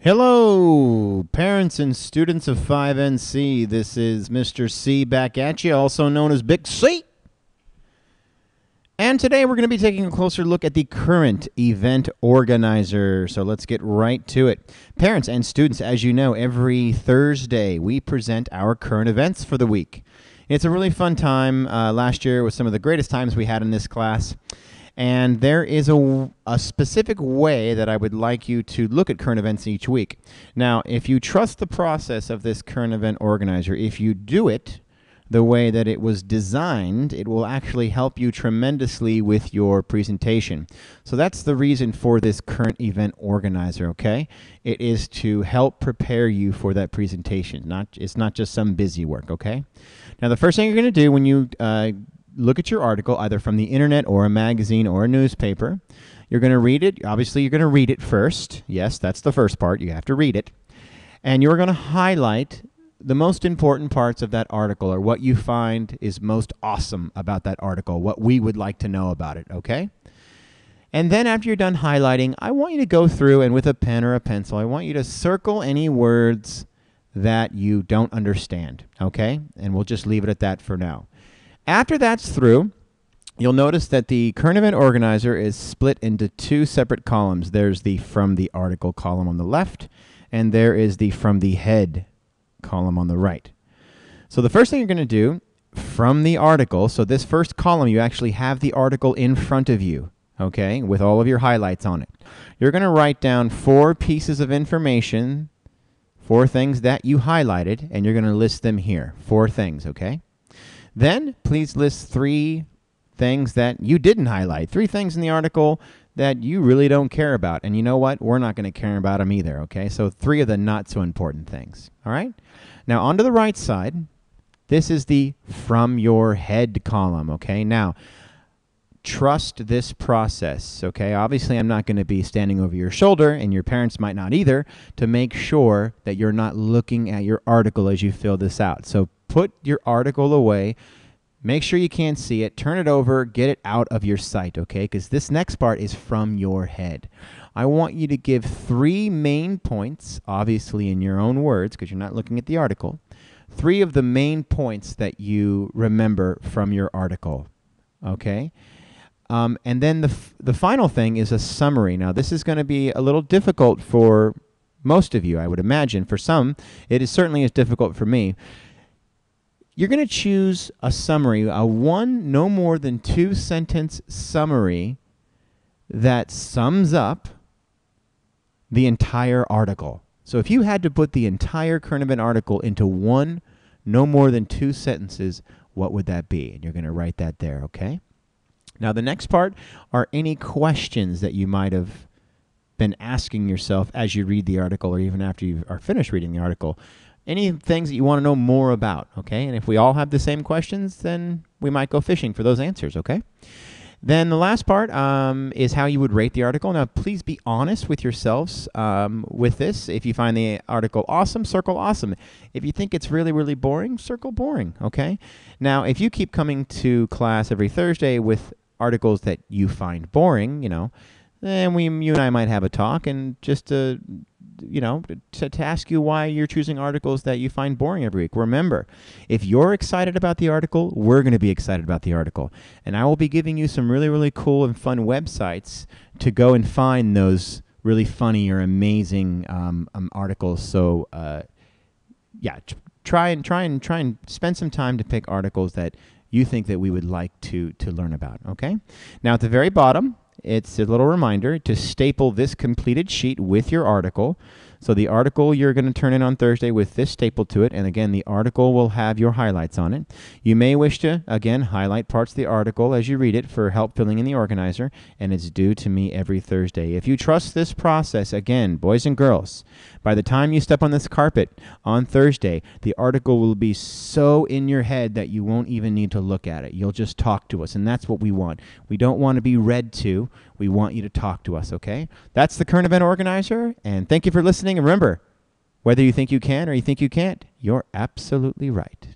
Hello, parents and students of 5NC. This is Mr. C back at you, also known as Big C. And today we're going to be taking a closer look at the current event organizer. So let's get right to it. Parents and students, as you know, every Thursday we present our current events for the week. It's a really fun time. Uh, last year was some of the greatest times we had in this class. And there is a, a specific way that I would like you to look at current events each week. Now, if you trust the process of this current event organizer, if you do it the way that it was designed, it will actually help you tremendously with your presentation. So that's the reason for this current event organizer, okay? It is to help prepare you for that presentation. Not It's not just some busy work, okay? Now the first thing you're going to do when you uh, look at your article either from the internet or a magazine or a newspaper. You're going to read it. Obviously, you're going to read it first. Yes, that's the first part. You have to read it. And you're going to highlight the most important parts of that article or what you find is most awesome about that article, what we would like to know about it, okay? And then after you're done highlighting, I want you to go through and with a pen or a pencil, I want you to circle any words that you don't understand, okay? And we'll just leave it at that for now. After that's through, you'll notice that the current event organizer is split into two separate columns. There's the from the article column on the left, and there is the from the head column on the right. So the first thing you're going to do from the article, so this first column, you actually have the article in front of you, okay, with all of your highlights on it. You're going to write down four pieces of information, four things that you highlighted, and you're going to list them here, four things, okay? Then please list three things that you didn't highlight, three things in the article that you really don't care about. And you know what? We're not going to care about them either, okay? So three of the not so important things, all right? Now, onto the right side, this is the from your head column, okay? Now, trust this process, okay? Obviously, I'm not going to be standing over your shoulder, and your parents might not either, to make sure that you're not looking at your article as you fill this out. So put your article away. Make sure you can't see it. Turn it over. Get it out of your sight, okay? Because this next part is from your head. I want you to give three main points, obviously in your own words, because you're not looking at the article. Three of the main points that you remember from your article, okay? Um, and then the, f- the final thing is a summary. Now, this is going to be a little difficult for most of you, I would imagine. For some, it is certainly as difficult for me. You're going to choose a summary, a one, no more than two sentence summary that sums up the entire article. So if you had to put the entire current event article into one, no more than two sentences, what would that be? And you're going to write that there, okay? Now, the next part are any questions that you might have been asking yourself as you read the article or even after you are finished reading the article. Any things that you want to know more about, okay? And if we all have the same questions, then we might go fishing for those answers, okay? Then the last part um, is how you would rate the article. Now, please be honest with yourselves um, with this. If you find the article awesome, circle awesome. If you think it's really, really boring, circle boring, okay? Now, if you keep coming to class every Thursday with articles that you find boring, you know, then we, you and I might have a talk and just to, you know, to, to ask you why you're choosing articles that you find boring every week. Remember, if you're excited about the article, we're going to be excited about the article. And I will be giving you some really, really cool and fun websites to go and find those really funny or amazing um, um, articles. So, uh, yeah, try and try and try and spend some time to pick articles that you think that we would like to to learn about. Okay. Now at the very bottom, it's a little reminder to staple this completed sheet with your article. So the article you're going to turn in on Thursday with this staple to it, and again, the article will have your highlights on it. You may wish to, again, highlight parts of the article as you read it for help filling in the organizer, and it's due to me every Thursday. If you trust this process, again, boys and girls, by the time you step on this carpet on Thursday, the article will be so in your head that you won't even need to look at it. You'll just talk to us, and that's what we want. We don't want to be read to. We want you to talk to us, okay? That's the current event organizer. And thank you for listening. And remember, whether you think you can or you think you can't, you're absolutely right.